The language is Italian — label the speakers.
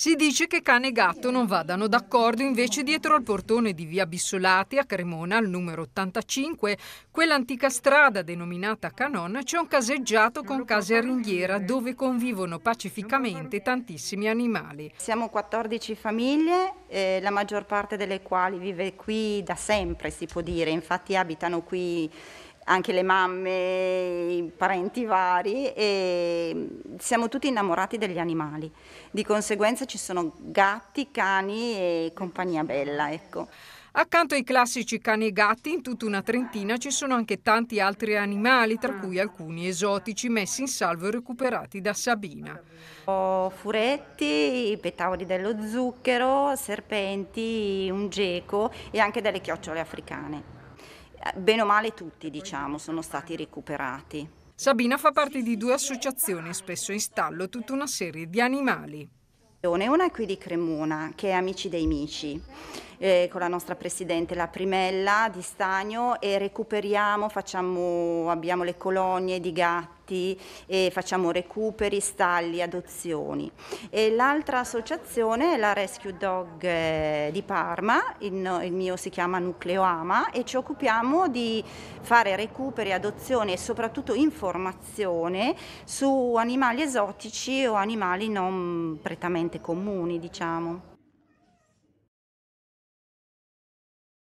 Speaker 1: Si dice che cane e gatto non vadano d'accordo, invece dietro al portone di via Bissolati a Cremona, al numero 85, quell'antica strada denominata Canon, c'è un caseggiato con case a ringhiera dove convivono pacificamente tantissimi animali.
Speaker 2: Siamo 14 famiglie, eh, la maggior parte delle quali vive qui da sempre, si può dire, infatti abitano qui anche le mamme, i parenti vari e siamo tutti innamorati degli animali.
Speaker 1: Di conseguenza ci sono gatti, cani e compagnia bella, ecco. Accanto ai classici cani e gatti, in tutta una trentina ci sono anche tanti altri animali, tra cui alcuni esotici messi in salvo e recuperati da Sabina. Ho
Speaker 2: furetti, petauri dello zucchero, serpenti, un geco e anche delle chiocciole africane. Eh, bene o male tutti diciamo, sono stati recuperati.
Speaker 1: Sabina fa parte di due associazioni, spesso in stallo tutta una serie di animali.
Speaker 2: Una è qui di Cremona, che è Amici dei Mici, eh, con la nostra presidente La Primella di Stagno e recuperiamo, facciamo, abbiamo le colonie di gatti e facciamo recuperi, stalli, adozioni. E l'altra associazione è la Rescue Dog eh, di Parma, il, il mio si chiama Nucleoama e ci occupiamo di fare recuperi, adozioni e soprattutto informazione su animali esotici o animali non prettamente comuni, diciamo.